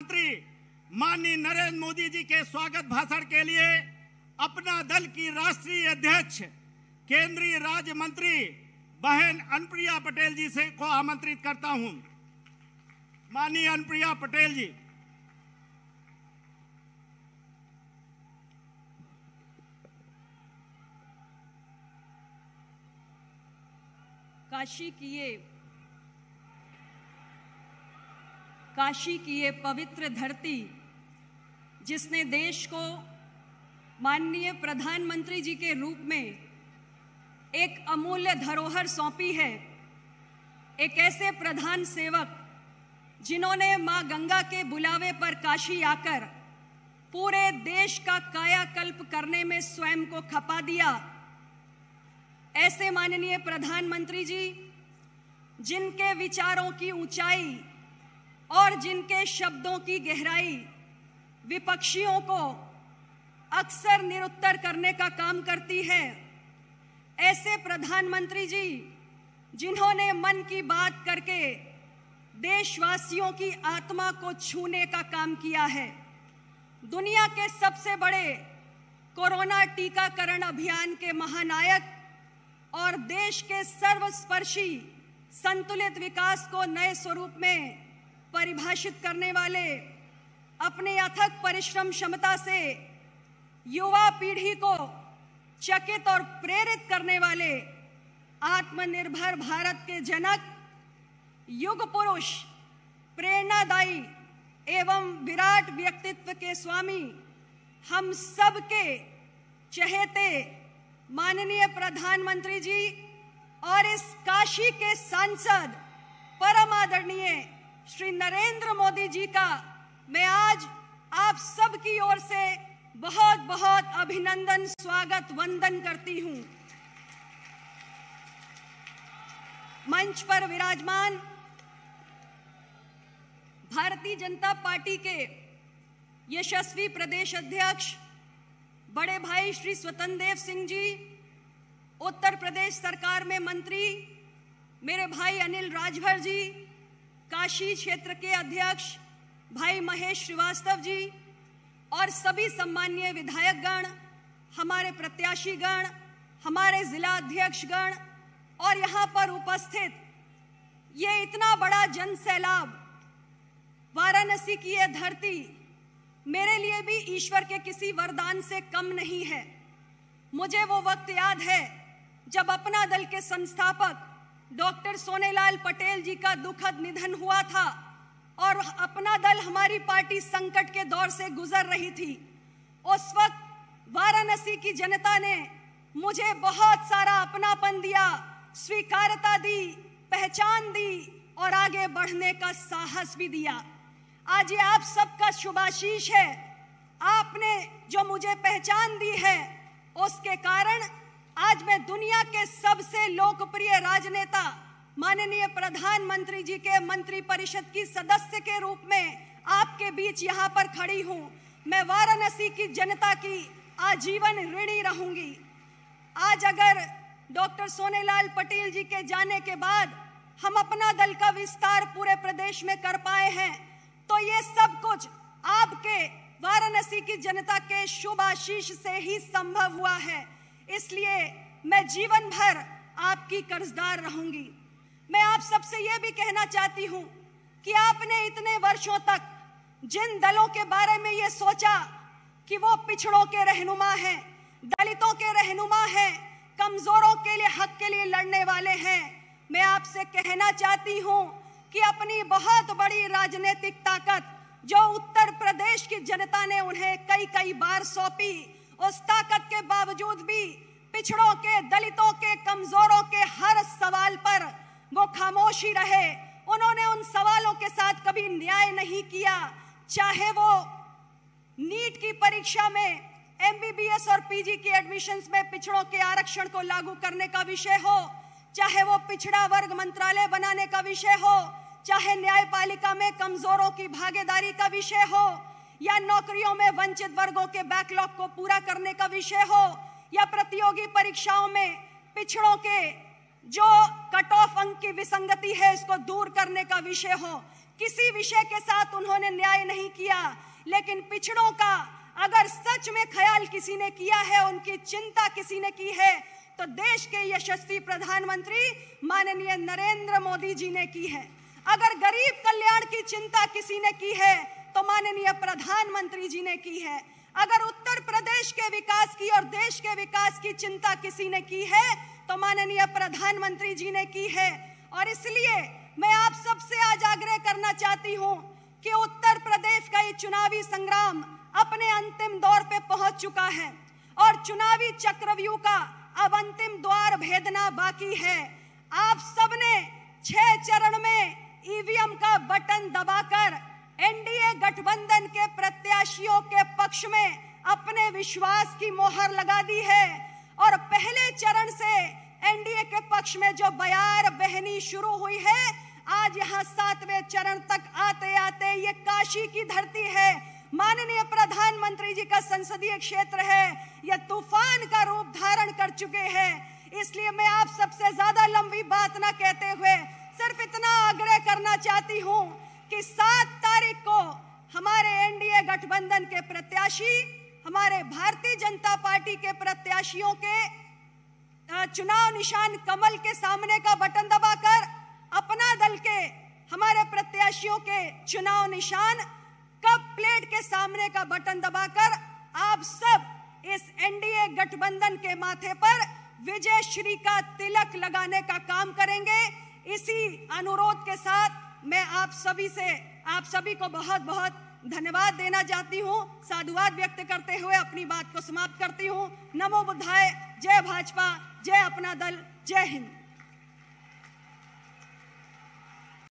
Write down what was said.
प्रधानमंत्री माननीय नरेंद्र मोदी जी के स्वागत भाषण के लिए अपना दल की राष्ट्रीय अध्यक्ष केंद्रीय राज्य मंत्री बहन अनुप्रिया पटेल जी से को आमंत्रित करता हूं माननीय अनुप्रिया पटेल जी काशी की ये काशी की ये पवित्र धरती जिसने देश को माननीय प्रधानमंत्री जी के रूप में एक अमूल्य धरोहर सौंपी है एक ऐसे प्रधान सेवक जिन्होंने मां गंगा के बुलावे पर काशी आकर पूरे देश का कायाकल्प करने में स्वयं को खपा दिया ऐसे माननीय प्रधानमंत्री जी जिनके विचारों की ऊंचाई और जिनके शब्दों की गहराई विपक्षियों को अक्सर निरुत्तर करने का काम करती है ऐसे प्रधानमंत्री जी जिन्होंने मन की बात करके देशवासियों की आत्मा को छूने का काम किया है दुनिया के सबसे बड़े कोरोना टीकाकरण अभियान के महानायक और देश के सर्वस्पर्शी संतुलित विकास को नए स्वरूप में परिभाषित करने वाले अपने अथक परिश्रम क्षमता से युवा पीढ़ी को चकित और प्रेरित करने वाले आत्मनिर्भर भारत के जनक युग पुरुष प्रेरणादायी एवं विराट व्यक्तित्व के स्वामी हम सब के चहेते माननीय प्रधानमंत्री जी और इस काशी के सांसद परम आदरणीय श्री नरेंद्र मोदी जी का मैं आज आप सब की ओर से बहुत बहुत अभिनंदन स्वागत वंदन करती हूं मंच पर विराजमान भारतीय जनता पार्टी के यशस्वी प्रदेश अध्यक्ष बड़े भाई श्री स्वतंत्र देव सिंह जी उत्तर प्रदेश सरकार में मंत्री मेरे भाई अनिल राजभर जी काशी क्षेत्र के अध्यक्ष भाई महेश श्रीवास्तव जी और सभी सम्मान्य विधायकगण हमारे प्रत्याशीगण हमारे जिला अध्यक्ष गण और यहाँ पर उपस्थित ये इतना बड़ा जन सैलाब वाराणसी की यह धरती मेरे लिए भी ईश्वर के किसी वरदान से कम नहीं है मुझे वो वक्त याद है जब अपना दल के संस्थापक डॉक्टर सोनेलाल पटेल जी का दुखद निधन हुआ था और अपना दल हमारी पार्टी संकट के दौर से गुजर रही थी उस वक्त वाराणसी की जनता ने मुझे बहुत सारा अपनापन दिया स्वीकारता दी पहचान दी और आगे बढ़ने का साहस भी दिया आज ये आप सबका शुभाशीष है आपने जो मुझे पहचान दी है उसके कारण आज मैं दुनिया के सबसे लोकप्रिय राजनेता माननीय प्रधानमंत्री जी के मंत्री परिषद की सदस्य के रूप में आपके बीच यहाँ पर खड़ी हूँ मैं वाराणसी की जनता की आजीवन ऋणी रहूंगी आज अगर डॉक्टर सोनेलाल पटेल जी के जाने के बाद हम अपना दल का विस्तार पूरे प्रदेश में कर पाए हैं तो ये सब कुछ आपके वाराणसी की जनता के शुभ आशीष से ही संभव हुआ है इसलिए मैं जीवन भर आपकी कर्जदार रहूंगी मैं आप सबसे ये भी कहना चाहती हूँ कि आपने इतने वर्षों तक जिन दलों के बारे में ये सोचा कि वो पिछड़ों के रहनुमा हैं, दलितों के रहनुमा हैं, कमजोरों के लिए हक के लिए लड़ने वाले हैं मैं आपसे कहना चाहती हूँ कि अपनी बहुत बड़ी राजनीतिक ताकत जो उत्तर प्रदेश की जनता ने उन्हें कई कई बार सौंपी उस ताकत के बावजूद भी पिछड़ों के दलितों के कमजोरों के हर सवाल पर वो खामोशी रहे उन्होंने उन सवालों के साथ कभी न्याय नहीं किया चाहे वो नीट की परीक्षा में एमबीबीएस और पीजी की एडमिशन्स में पिछड़ों के आरक्षण को लागू करने का विषय हो चाहे वो पिछड़ा वर्ग मंत्रालय बनाने का विषय हो चाहे न्यायपालिका में कमजोरों की भागीदारी का विषय हो या नौकरियों में वंचित वर्गों के बैकलॉग को पूरा करने का विषय हो या प्रतियोगी परीक्षाओं में पिछड़ों के जो कट ऑफ अंक की विसंगति है इसको दूर करने का विषय हो किसी विषय के साथ उन्होंने न्याय नहीं किया लेकिन पिछड़ों का अगर सच में ख्याल किसी ने किया है उनकी चिंता किसी ने की है तो देश के यशस्वी प्रधानमंत्री माननीय नरेंद्र मोदी जी ने की है अगर गरीब कल्याण की चिंता किसी ने की है तो माननीय प्रधानमंत्री जी ने की है अगर उत्तर प्रदेश के विकास की और देश के विकास की चिंता किसी ने की है तो माननीय प्रधानमंत्री जी ने की है और इसलिए मैं आप सबसे आज आग्रह करना चाहती हूँ कि उत्तर प्रदेश का ये चुनावी संग्राम अपने अंतिम दौर पे पहुंच चुका है और चुनावी चक्रव्यूह का अब अंतिम द्वार भेदना बाकी है आप सबने छह चरण में ईवीएम का बटन दबाकर एनडीए गठबंधन के प्रत्याशियों के पक्ष में अपने विश्वास की मोहर लगा दी है और पहले चरण से एनडीए के पक्ष में जो बयार बहनी शुरू हुई है आज यहाँ सातवें चरण तक आते आते ये काशी की धरती है माननीय प्रधानमंत्री जी का संसदीय क्षेत्र है यह तूफान का रूप धारण कर चुके हैं इसलिए मैं आप सबसे ज्यादा लंबी बात ना कहते हुए सिर्फ इतना आग्रह करना चाहती हूँ कि सात तारीख को हमारे एनडीए गठबंधन के प्रत्याशी हमारे भारतीय जनता पार्टी के प्रत्याशियों के चुनाव निशान कमल के सामने का बटन दबाकर अपना दल के हमारे प्रत्याशियों के चुनाव निशान कप प्लेट के सामने का बटन दबाकर आप सब इस एनडीए गठबंधन के माथे पर विजय श्री का तिलक लगाने का काम करेंगे इसी अनुरोध के साथ मैं आप सभी से आप सभी को बहुत बहुत धन्यवाद देना चाहती हूँ साधुवाद व्यक्त करते हुए अपनी बात को समाप्त करती हूँ नमो बुद्धाय जय भाजपा जय अपना दल जय हिंद